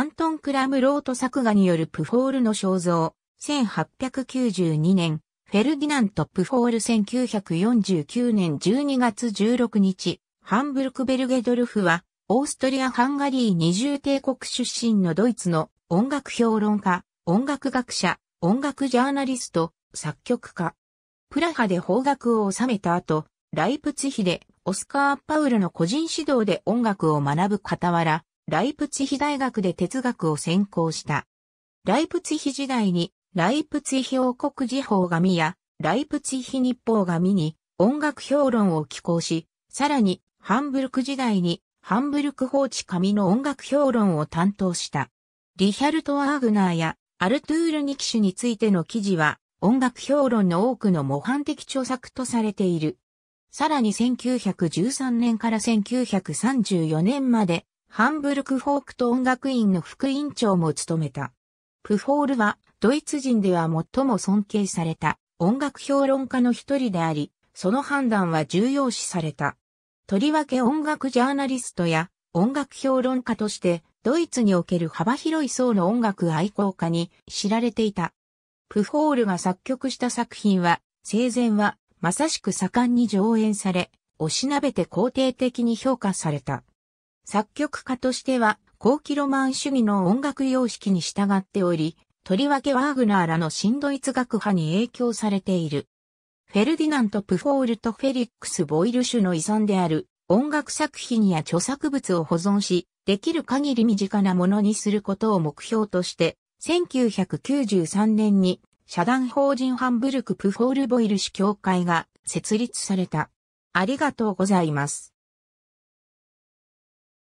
アントン・クラムロート作画によるプフォールの肖像、1892年、フェルディナント・プフォール1949年12月16日、ハンブルク・ベルゲドルフは、オーストリア・ハンガリー二重帝国出身のドイツの音楽評論家、音楽学者、音楽ジャーナリスト、作曲家。プラハで邦楽を収めた後、ライプツヒでオスカー・パウルの個人指導で音楽を学ぶ傍ら、ライプツィヒ大学で哲学を専攻した。ライプツィヒ時代に、ライプツィヒ王国時報紙や、ライプツィヒ日報紙に音楽評論を寄稿し、さらに、ハンブルク時代に、ハンブルク法置紙の音楽評論を担当した。リヒャルト・アーグナーや、アルトゥール・ニキシュについての記事は、音楽評論の多くの模範的著作とされている。さらに1913年から1934年までハンブルクフォークト音楽院の副院長も務めた。プフォールは、ドイツ人では最も尊敬された音楽評論家の一人であり、その判断は重要視された。とりわけ音楽ジャーナリストや音楽評論家として、ドイツにおける幅広い層の音楽愛好家に知られていた。プフォールが作曲した作品は、生前はまさしく盛んに上演され、おしなべて肯定的に評価された。作曲家としては、後期ロマン主義の音楽様式に従っており、とりわけワーグナーらの新ドイツ学派に影響されている。フェルディナント・プフォールとフェリックス・ボイル種の遺産である音楽作品や著作物を保存し、できる限り身近なものにすることを目標として、1993年に社団法人ハンブルク・プフォール・ボイル種協会が設立された。ありがとうございます。